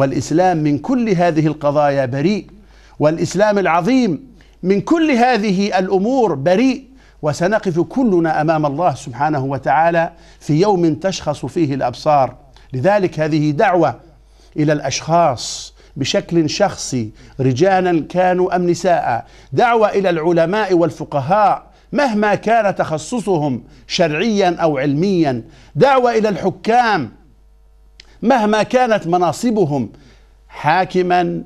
والإسلام من كل هذه القضايا بريء والإسلام العظيم من كل هذه الأمور بريء وسنقف كلنا أمام الله سبحانه وتعالى في يوم تشخص فيه الأبصار لذلك هذه دعوة إلى الأشخاص بشكل شخصي رجالا كانوا أم نساء دعوة إلى العلماء والفقهاء مهما كان تخصصهم شرعيا أو علميا دعوة إلى الحكام مهما كانت مناصبهم حاكما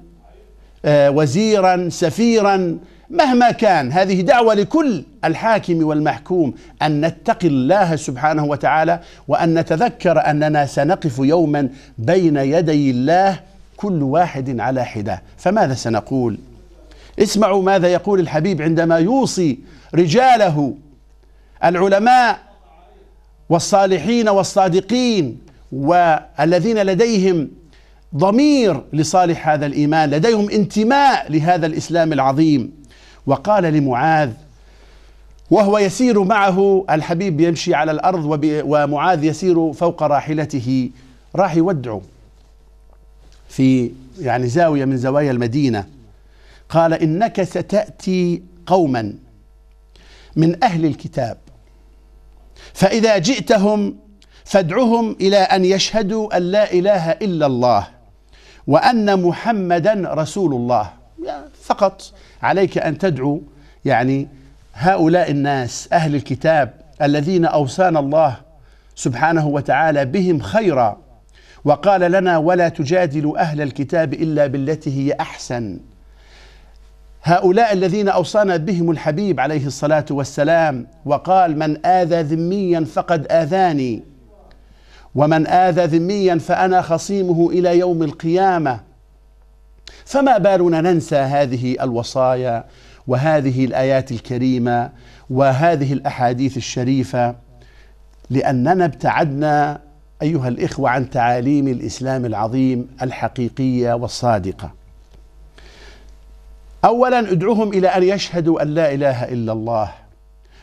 آه، وزيرا سفيرا مهما كان هذه دعوة لكل الحاكم والمحكوم أن نتقي الله سبحانه وتعالى وأن نتذكر أننا سنقف يوما بين يدي الله كل واحد على حدة فماذا سنقول اسمعوا ماذا يقول الحبيب عندما يوصي رجاله العلماء والصالحين والصادقين والذين لديهم ضمير لصالح هذا الايمان لديهم انتماء لهذا الاسلام العظيم وقال لمعاذ وهو يسير معه الحبيب يمشي على الارض ومعاذ يسير فوق راحلته راح يودعه في يعني زاويه من زوايا المدينه قال انك ستاتي قوما من اهل الكتاب فاذا جئتهم فادعهم إلى أن يشهدوا أن لا إله إلا الله وأن محمدا رسول الله فقط عليك أن تدعو يعني هؤلاء الناس أهل الكتاب الذين أوصانا الله سبحانه وتعالى بهم خيرا وقال لنا ولا تجادلوا أهل الكتاب إلا بالتي هي أحسن هؤلاء الذين أوصانا بهم الحبيب عليه الصلاة والسلام وقال من آذى ذميا فقد آذاني ومن آذى ذميا فأنا خصيمه إلى يوم القيامة فما بالنا ننسى هذه الوصايا وهذه الآيات الكريمة وهذه الأحاديث الشريفة لأننا ابتعدنا أيها الإخوة عن تعاليم الإسلام العظيم الحقيقية والصادقة أولا ادعوهم إلى أن يشهدوا أن لا إله إلا الله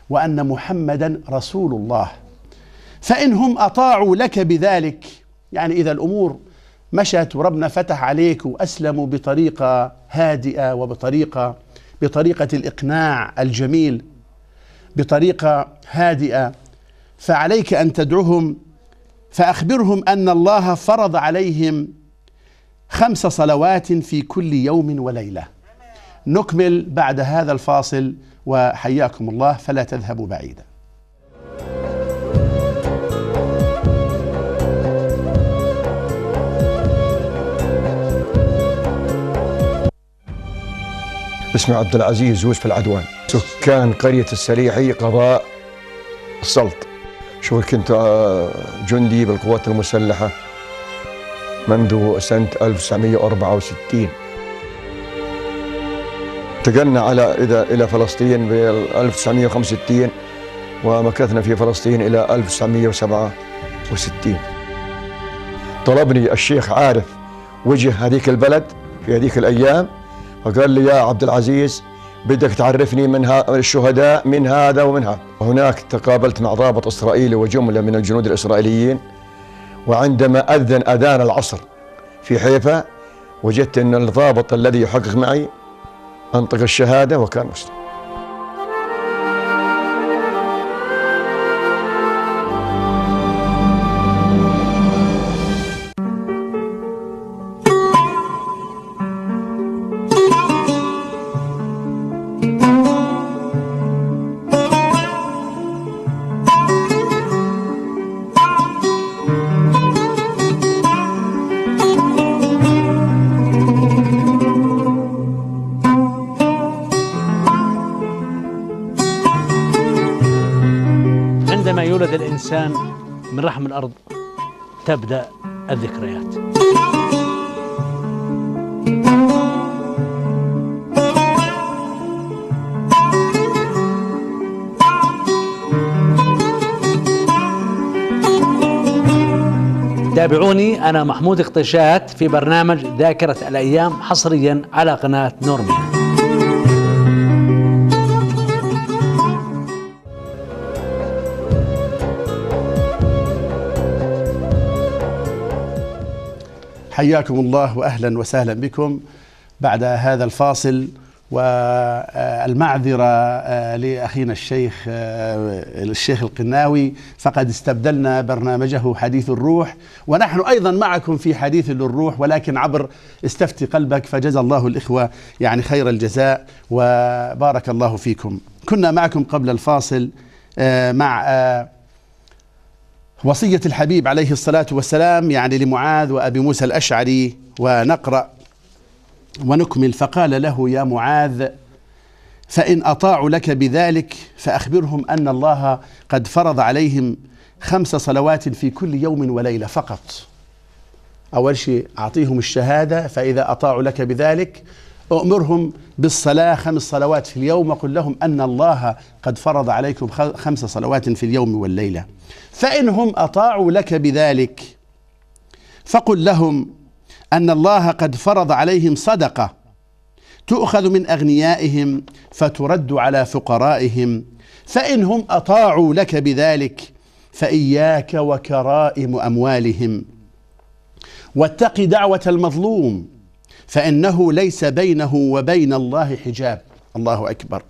وأن محمدا رسول الله فإن هم أطاعوا لك بذلك يعني إذا الأمور مشت وربنا فتح عليك وأسلموا بطريقة هادئة وبطريقة بطريقة الإقناع الجميل بطريقة هادئة فعليك أن تدعوهم فأخبرهم أن الله فرض عليهم خمس صلوات في كل يوم وليلة نكمل بعد هذا الفاصل وحياكم الله فلا تذهبوا بعيدا اسمه عبد العزيز يوسف العدوان سكان قرية السريحي قضاء السلط شوف كنت آه، جندي بالقوات المسلحة منذ سنة 1964 انتقلنا على إذا إلى فلسطين بال 1965 ومكثنا في فلسطين إلى 1967 طلبني الشيخ عارف وجه هذيك البلد في هذيك الأيام فقال لي يا عبد العزيز بدك تعرفني من الشهداء من هذا ومن هذا وهناك تقابلت مع ضابط إسرائيلي وجملة من الجنود الإسرائيليين وعندما أذن أذان العصر في حيفا وجدت أن الضابط الذي يحقق معي أنطق الشهادة وكان مسلم الإنسان من رحم الأرض تبدأ الذكريات تابعوني أنا محمود اقتشات في برنامج ذاكرة الأيام حصريا على قناة نورمي حياكم الله واهلا وسهلا بكم بعد هذا الفاصل والمعذرة آه، لأخينا الشيخ آه، الشيخ القناوي فقد استبدلنا برنامجه حديث الروح ونحن أيضا معكم في حديث للروح ولكن عبر استفتي قلبك فجزى الله الإخوة يعني خير الجزاء وبارك الله فيكم كنا معكم قبل الفاصل آه، مع وصية الحبيب عليه الصلاة والسلام يعني لمعاذ وأبي موسى الأشعري ونقرأ ونكمل فقال له يا معاذ فإن أطاعوا لك بذلك فأخبرهم أن الله قد فرض عليهم خمس صلوات في كل يوم وليلة فقط أول شيء أعطيهم الشهادة فإذا أطاعوا لك بذلك أؤمرهم بالصلاة خمس صلوات في اليوم وقل لهم أن الله قد فرض عليكم خمس صلوات في اليوم والليلة فإنهم أطاعوا لك بذلك فقل لهم أن الله قد فرض عليهم صدقة تؤخذ من أغنيائهم فترد على فقرائهم فإنهم أطاعوا لك بذلك فإياك وكرائم أموالهم واتق دعوة المظلوم فإنه ليس بينه وبين الله حجاب الله أكبر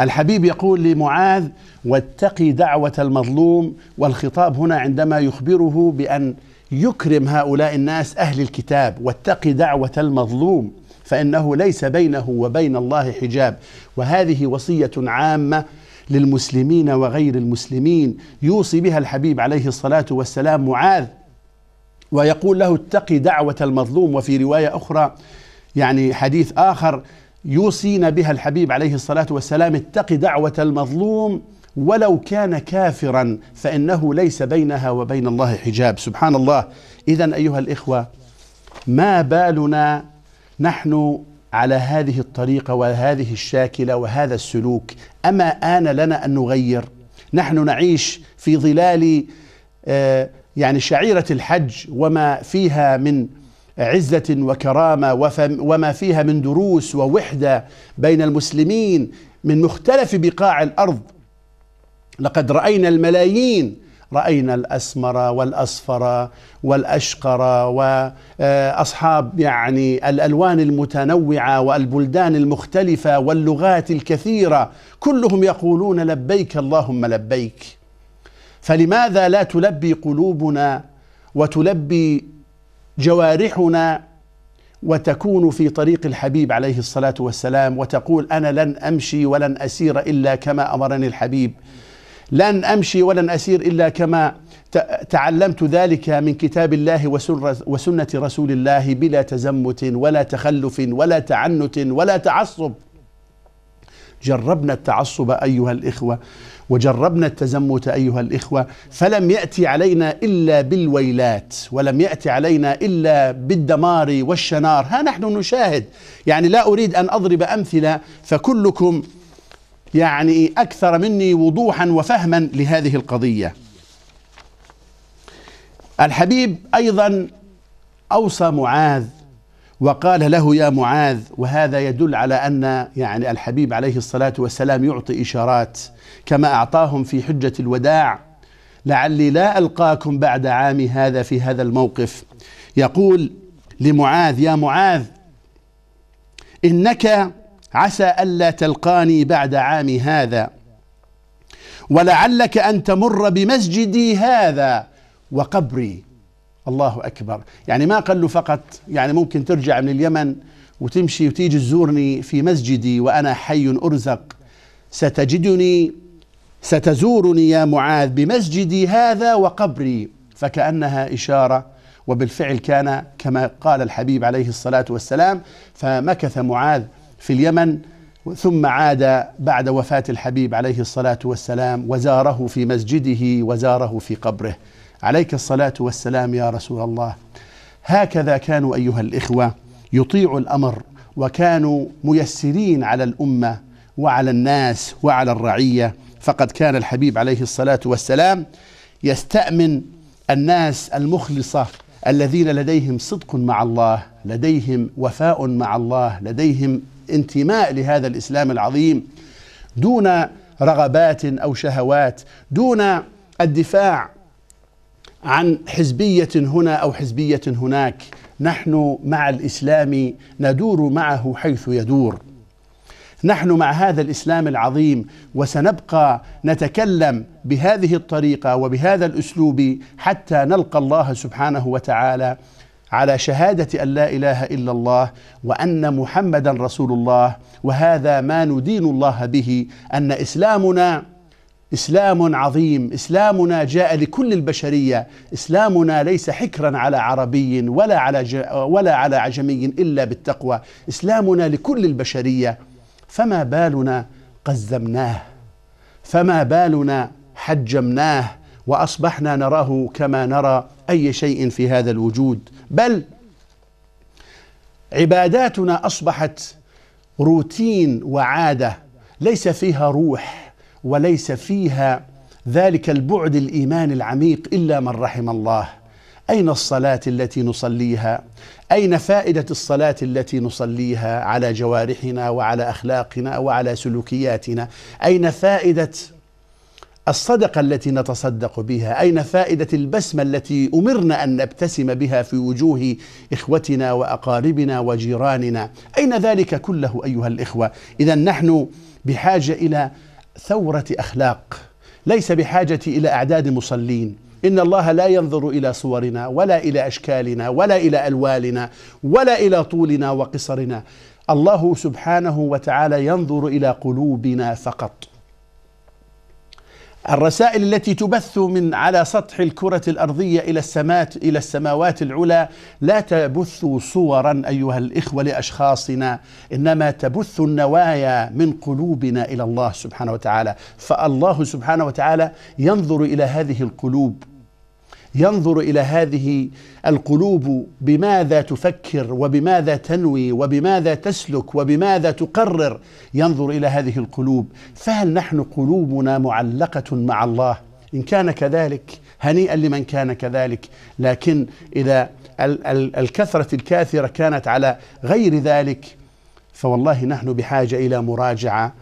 الحبيب يقول لمعاذ واتقي دعوة المظلوم والخطاب هنا عندما يخبره بأن يكرم هؤلاء الناس أهل الكتاب واتقي دعوة المظلوم فإنه ليس بينه وبين الله حجاب وهذه وصية عامة للمسلمين وغير المسلمين يوصي بها الحبيب عليه الصلاة والسلام معاذ ويقول له اتق دعوة المظلوم وفي رواية أخرى يعني حديث آخر يوصينا بها الحبيب عليه الصلاة والسلام اتق دعوة المظلوم ولو كان كافرا فإنه ليس بينها وبين الله حجاب سبحان الله إذا أيها الإخوة ما بالنا نحن على هذه الطريقة وهذه الشاكلة وهذا السلوك أما آن لنا أن نغير نحن نعيش في ظلال آه يعني شعيرة الحج وما فيها من عزة وكرامة وما فيها من دروس ووحدة بين المسلمين من مختلف بقاع الأرض لقد رأينا الملايين رأينا الأسمر والأصفر والأشقر وأصحاب آه، يعني الألوان المتنوعة والبلدان المختلفة واللغات الكثيرة كلهم يقولون لبيك اللهم لبيك فلماذا لا تلبي قلوبنا وتلبي جوارحنا وتكون في طريق الحبيب عليه الصلاه والسلام وتقول انا لن امشي ولن اسير الا كما امرني الحبيب لن امشي ولن اسير الا كما تعلمت ذلك من كتاب الله وسنه رسول الله بلا تزمت ولا تخلف ولا تعنت ولا تعصب جربنا التعصب ايها الاخوه وجربنا التزمت أيها الإخوة فلم يأتي علينا إلا بالويلات ولم يأتي علينا إلا بالدمار والشنار ها نحن نشاهد يعني لا أريد أن أضرب أمثلة فكلكم يعني أكثر مني وضوحا وفهما لهذه القضية الحبيب أيضا أوصى معاذ وقال له يا معاذ وهذا يدل على أن يعني الحبيب عليه الصلاة والسلام يعطي إشارات كما أعطاهم في حجة الوداع لعلي لا ألقاكم بعد عامي هذا في هذا الموقف يقول لمعاذ يا معاذ إنك عسى ألا تلقاني بعد عامي هذا ولعلك أن تمر بمسجدي هذا وقبري الله أكبر يعني ما قال له فقط يعني ممكن ترجع من اليمن وتمشي وتيجي تزورني في مسجدي وأنا حي أرزق ستجدني ستزورني يا معاذ بمسجدي هذا وقبري فكأنها إشارة وبالفعل كان كما قال الحبيب عليه الصلاة والسلام فمكث معاذ في اليمن ثم عاد بعد وفاة الحبيب عليه الصلاة والسلام وزاره في مسجده وزاره في قبره عليك الصلاة والسلام يا رسول الله هكذا كانوا أيها الإخوة يطيعوا الأمر وكانوا ميسرين على الأمة وعلى الناس وعلى الرعية فقد كان الحبيب عليه الصلاة والسلام يستأمن الناس المخلصة الذين لديهم صدق مع الله لديهم وفاء مع الله لديهم انتماء لهذا الإسلام العظيم دون رغبات أو شهوات دون الدفاع عن حزبية هنا أو حزبية هناك نحن مع الإسلام ندور معه حيث يدور نحن مع هذا الإسلام العظيم وسنبقى نتكلم بهذه الطريقة وبهذا الأسلوب حتى نلقى الله سبحانه وتعالى على شهادة أن لا إله إلا الله وأن محمدا رسول الله وهذا ما ندين الله به أن إسلامنا اسلام عظيم اسلامنا جاء لكل البشريه اسلامنا ليس حكرا على عربي ولا على ولا على عجمي الا بالتقوى اسلامنا لكل البشريه فما بالنا قزمناه فما بالنا حجمناه واصبحنا نراه كما نرى اي شيء في هذا الوجود بل عباداتنا اصبحت روتين وعاده ليس فيها روح وليس فيها ذلك البعد الايمان العميق الا من رحم الله اين الصلاه التي نصليها اين فائده الصلاه التي نصليها على جوارحنا وعلى اخلاقنا وعلى سلوكياتنا اين فائده الصدقه التي نتصدق بها اين فائده البسمه التي امرنا ان نبتسم بها في وجوه اخوتنا واقاربنا وجيراننا اين ذلك كله ايها الاخوه اذا نحن بحاجه الى ثورة أخلاق ليس بحاجة إلى أعداد مصلين إن الله لا ينظر إلى صورنا ولا إلى أشكالنا ولا إلى ألواننا ولا إلى طولنا وقصرنا الله سبحانه وتعالى ينظر إلى قلوبنا فقط الرسائل التي تبث من على سطح الكرة الأرضية إلى السمات إلى السماوات العلى لا تبث صورا أيها الإخوة لأشخاصنا إنما تبث النوايا من قلوبنا إلى الله سبحانه وتعالى فالله سبحانه وتعالى ينظر إلى هذه القلوب ينظر الى هذه القلوب بماذا تفكر وبماذا تنوي وبماذا تسلك وبماذا تقرر ينظر الى هذه القلوب فهل نحن قلوبنا معلقه مع الله ان كان كذلك هنيئا لمن كان كذلك لكن اذا الكثره الكاثره كانت على غير ذلك فوالله نحن بحاجه الى مراجعه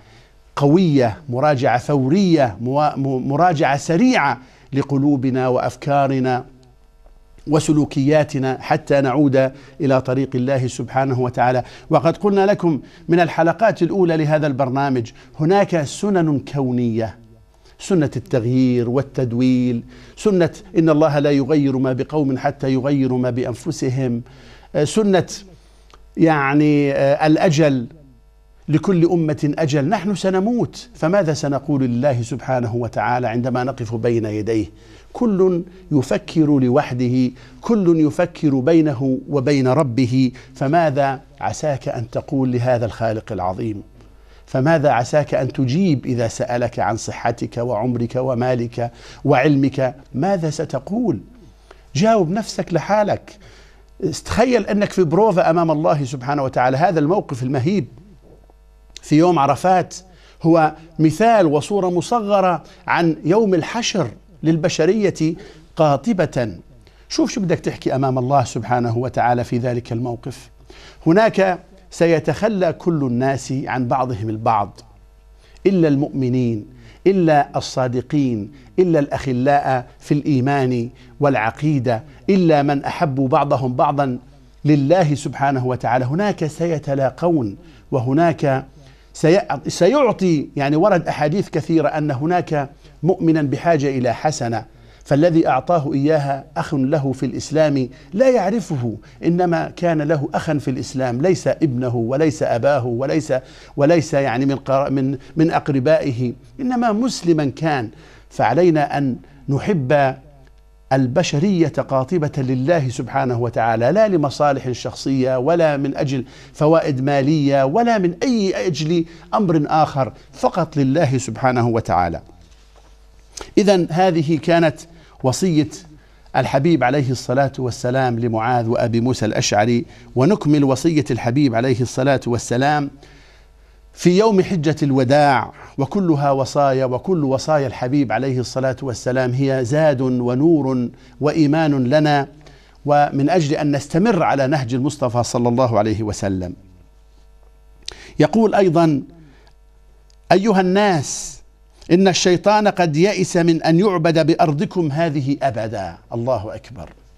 قويه مراجعه فوريه مراجعه سريعه لقلوبنا وافكارنا وسلوكياتنا حتى نعود الى طريق الله سبحانه وتعالى، وقد قلنا لكم من الحلقات الاولى لهذا البرنامج هناك سنن كونيه سنة التغيير والتدويل، سنة إن الله لا يغير ما بقوم حتى يغيروا ما بأنفسهم، آه، سنة يعني آه، الأجل لكل أمة أجل نحن سنموت فماذا سنقول لله سبحانه وتعالى عندما نقف بين يديه كل يفكر لوحده كل يفكر بينه وبين ربه فماذا عساك أن تقول لهذا الخالق العظيم فماذا عساك ان تجيب اذا سالك عن صحتك وعمرك ومالك وعلمك ماذا ستقول جاوب نفسك لحالك تخيل انك في بروفا امام الله سبحانه وتعالى هذا الموقف المهيب في يوم عرفات هو مثال وصوره مصغره عن يوم الحشر للبشريه قاطبه شوف شو بدك تحكي امام الله سبحانه وتعالى في ذلك الموقف هناك سيتخلى كل الناس عن بعضهم البعض الا المؤمنين الا الصادقين الا الاخلاء في الايمان والعقيده الا من احبوا بعضهم بعضا لله سبحانه وتعالى هناك سيتلاقون وهناك سيعطي يعني ورد أحاديث كثيرة أن هناك مؤمنا بحاجة إلى حسنة فالذي أعطاه إياها أخ له في الإسلام لا يعرفه إنما كان له أخا في الإسلام ليس ابنه وليس أباه وليس وليس يعني من من من أقربائه إنما مسلما كان فعلينا أن نحب البشريه قاطبه لله سبحانه وتعالى لا لمصالح شخصيه ولا من اجل فوائد ماليه ولا من اي اجل امر اخر فقط لله سبحانه وتعالى. اذا هذه كانت وصيه الحبيب عليه الصلاه والسلام لمعاذ وابي موسى الاشعري ونكمل وصيه الحبيب عليه الصلاه والسلام في يوم حجة الوداع وكلها وصايا وكل وصايا الحبيب عليه الصلاة والسلام هي زاد ونور وإيمان لنا ومن أجل أن نستمر على نهج المصطفى صلى الله عليه وسلم يقول أيضا أيها الناس إن الشيطان قد يئس من أن يعبد بأرضكم هذه أبدا الله أكبر